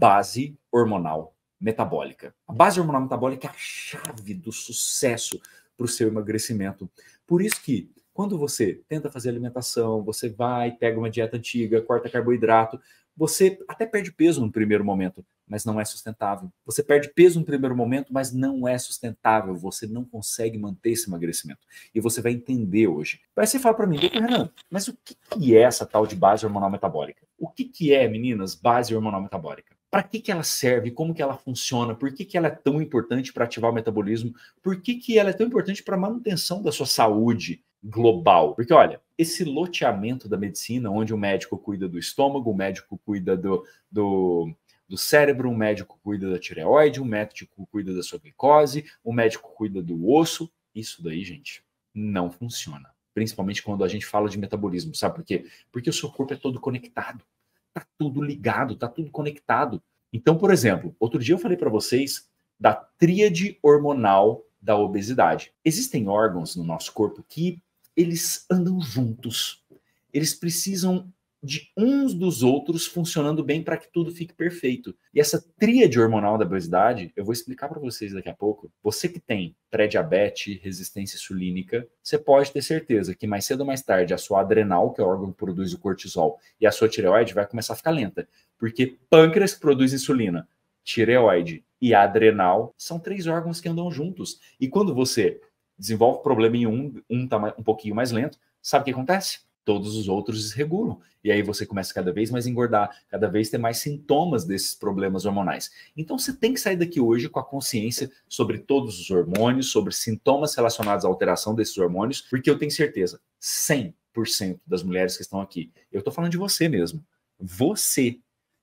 base hormonal metabólica. A base hormonal metabólica é a chave do sucesso para o seu emagrecimento. Por isso que quando você tenta fazer alimentação, você vai, pega uma dieta antiga, corta carboidrato, você até perde peso no primeiro momento, mas não é sustentável. Você perde peso no primeiro momento, mas não é sustentável. Você não consegue manter esse emagrecimento. E você vai entender hoje. Aí você fala para mim, doutor Renan, mas o que, é essa tal de base hormonal metabólica? O que é, meninas, base hormonal metabólica? para que, que ela serve, como que ela funciona, por que, que ela é tão importante para ativar o metabolismo, por que, que ela é tão importante para a manutenção da sua saúde global. Porque, olha, esse loteamento da medicina, onde o médico cuida do estômago, o médico cuida do, do, do cérebro, o médico cuida da tireoide, o médico cuida da sua glicose, o médico cuida do osso, isso daí, gente, não funciona. Principalmente quando a gente fala de metabolismo, sabe por quê? Porque o seu corpo é todo conectado tá tudo ligado, tá tudo conectado. Então, por exemplo, outro dia eu falei para vocês da tríade hormonal da obesidade. Existem órgãos no nosso corpo que eles andam juntos. Eles precisam de uns dos outros funcionando bem para que tudo fique perfeito. E essa tríade hormonal da obesidade, eu vou explicar para vocês daqui a pouco. Você que tem pré-diabetes, resistência insulínica, você pode ter certeza que mais cedo ou mais tarde a sua adrenal, que é o órgão que produz o cortisol, e a sua tireoide vai começar a ficar lenta, porque pâncreas produz insulina, tireoide e adrenal são três órgãos que andam juntos. E quando você desenvolve problema em um, um tá um pouquinho mais lento, sabe o que acontece? todos os outros desregulam. E aí você começa cada vez mais engordar, cada vez ter mais sintomas desses problemas hormonais. Então você tem que sair daqui hoje com a consciência sobre todos os hormônios, sobre sintomas relacionados à alteração desses hormônios, porque eu tenho certeza, 100% das mulheres que estão aqui, eu estou falando de você mesmo, você,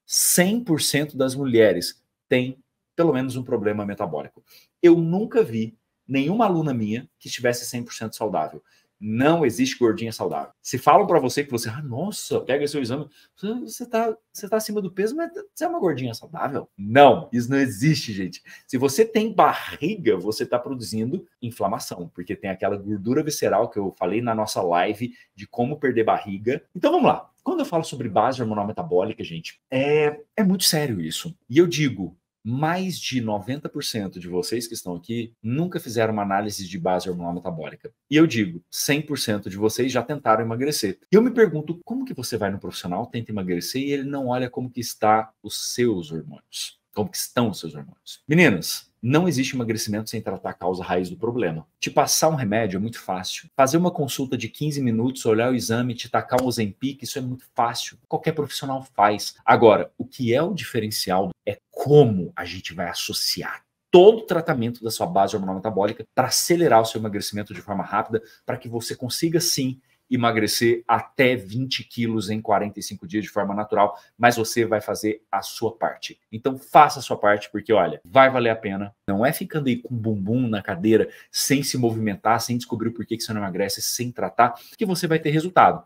100% das mulheres tem pelo menos um problema metabólico. Eu nunca vi nenhuma aluna minha que estivesse 100% saudável. Não existe gordinha saudável. Se falam para você que você, ah, nossa, pega seu exame, você tá, você tá acima do peso, mas você é uma gordinha saudável. Não, isso não existe, gente. Se você tem barriga, você tá produzindo inflamação, porque tem aquela gordura visceral que eu falei na nossa live de como perder barriga. Então vamos lá. Quando eu falo sobre base hormonal metabólica, gente, é, é muito sério isso. E eu digo, mais de 90% de vocês que estão aqui nunca fizeram uma análise de base hormonal metabólica. E eu digo, 100% de vocês já tentaram emagrecer. E eu me pergunto, como que você vai no profissional, tenta emagrecer e ele não olha como que está os seus hormônios? Como que estão os seus hormônios? Meninas, não existe emagrecimento sem tratar a causa raiz do problema. Te passar um remédio é muito fácil. Fazer uma consulta de 15 minutos, olhar o exame, te tacar um Ozempic, isso é muito fácil. Qualquer profissional faz. Agora, o que é o diferencial é como a gente vai associar todo o tratamento da sua base hormonal metabólica para acelerar o seu emagrecimento de forma rápida, para que você consiga sim emagrecer até 20 quilos em 45 dias de forma natural, mas você vai fazer a sua parte. Então faça a sua parte, porque olha, vai valer a pena. Não é ficando aí com o bumbum na cadeira, sem se movimentar, sem descobrir por que você não emagrece, sem tratar, que você vai ter resultado.